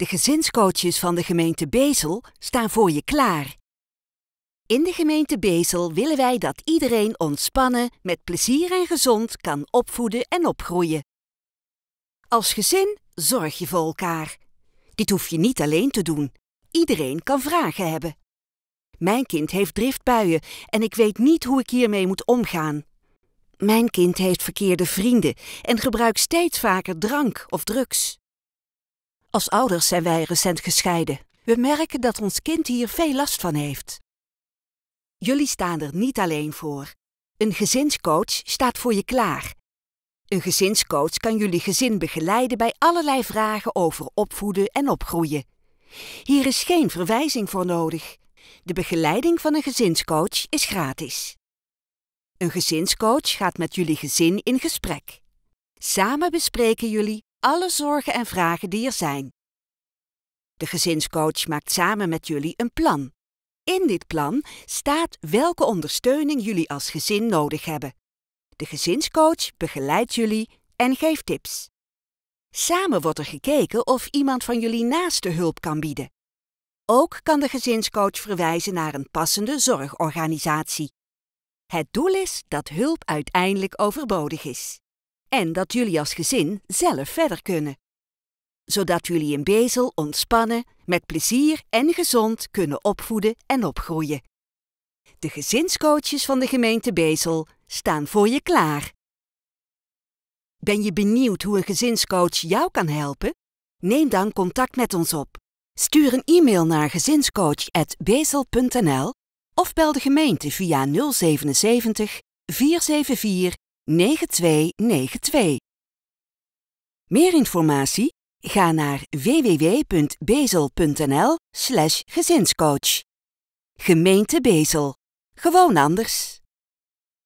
De gezinscoaches van de gemeente Bezel staan voor je klaar. In de gemeente Bezel willen wij dat iedereen ontspannen, met plezier en gezond kan opvoeden en opgroeien. Als gezin zorg je voor elkaar. Dit hoef je niet alleen te doen. Iedereen kan vragen hebben. Mijn kind heeft driftbuien en ik weet niet hoe ik hiermee moet omgaan. Mijn kind heeft verkeerde vrienden en gebruikt steeds vaker drank of drugs. Als ouders zijn wij recent gescheiden. We merken dat ons kind hier veel last van heeft. Jullie staan er niet alleen voor. Een gezinscoach staat voor je klaar. Een gezinscoach kan jullie gezin begeleiden bij allerlei vragen over opvoeden en opgroeien. Hier is geen verwijzing voor nodig. De begeleiding van een gezinscoach is gratis. Een gezinscoach gaat met jullie gezin in gesprek. Samen bespreken jullie alle zorgen en vragen die er zijn. De gezinscoach maakt samen met jullie een plan. In dit plan staat welke ondersteuning jullie als gezin nodig hebben. De gezinscoach begeleidt jullie en geeft tips. Samen wordt er gekeken of iemand van jullie naaste hulp kan bieden. Ook kan de gezinscoach verwijzen naar een passende zorgorganisatie. Het doel is dat hulp uiteindelijk overbodig is en dat jullie als gezin zelf verder kunnen. Zodat jullie in Bezel ontspannen, met plezier en gezond kunnen opvoeden en opgroeien. De gezinscoaches van de gemeente Bezel staan voor je klaar. Ben je benieuwd hoe een gezinscoach jou kan helpen? Neem dan contact met ons op. Stuur een e-mail naar gezinscoach.bezel.nl of bel de gemeente via 077 474 9292. Meer informatie? Ga naar www.bezel.nl/gezinscoach. Gemeente Bezel. Gewoon anders.